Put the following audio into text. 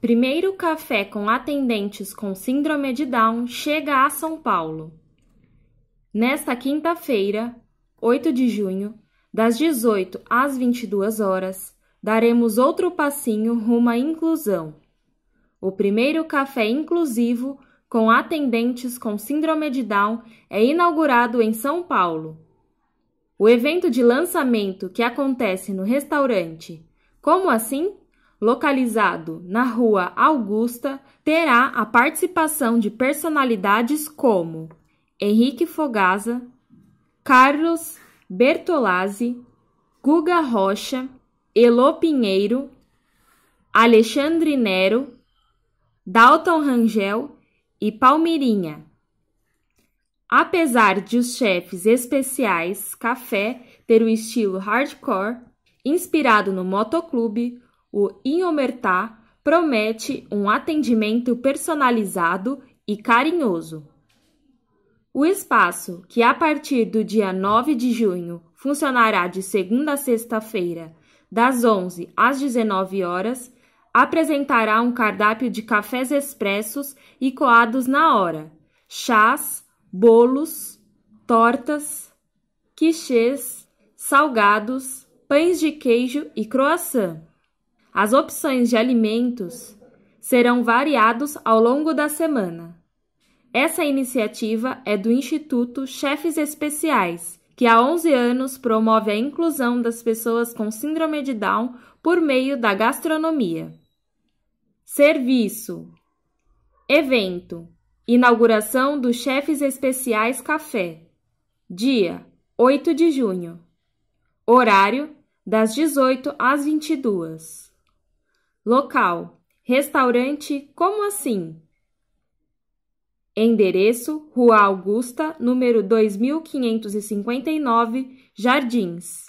Primeiro café com atendentes com síndrome de Down chega a São Paulo. Nesta quinta-feira, 8 de junho, das 18 às 22 horas, daremos outro passinho rumo à inclusão. O primeiro café inclusivo com atendentes com síndrome de Down é inaugurado em São Paulo o evento de lançamento que acontece no restaurante Como Assim, localizado na Rua Augusta, terá a participação de personalidades como Henrique Fogaza, Carlos Bertolazzi, Guga Rocha, Elô Pinheiro, Alexandre Nero, Dalton Rangel e Palmeirinha. Apesar de os chefes especiais Café ter o estilo hardcore, inspirado no motoclube, o Inhomertá promete um atendimento personalizado e carinhoso. O espaço, que a partir do dia 9 de junho funcionará de segunda a sexta-feira, das 11 às 19 horas, apresentará um cardápio de cafés expressos e coados na hora, chás, bolos, tortas, quichês, salgados, pães de queijo e croissant. As opções de alimentos serão variados ao longo da semana. Essa iniciativa é do Instituto Chefes Especiais, que há 11 anos promove a inclusão das pessoas com síndrome de Down por meio da gastronomia. Serviço: Evento Inauguração dos Chefes Especiais Café. Dia 8 de junho. Horário das 18 às 22. Local: Restaurante Como Assim? Endereço: Rua Augusta, número 2559, Jardins.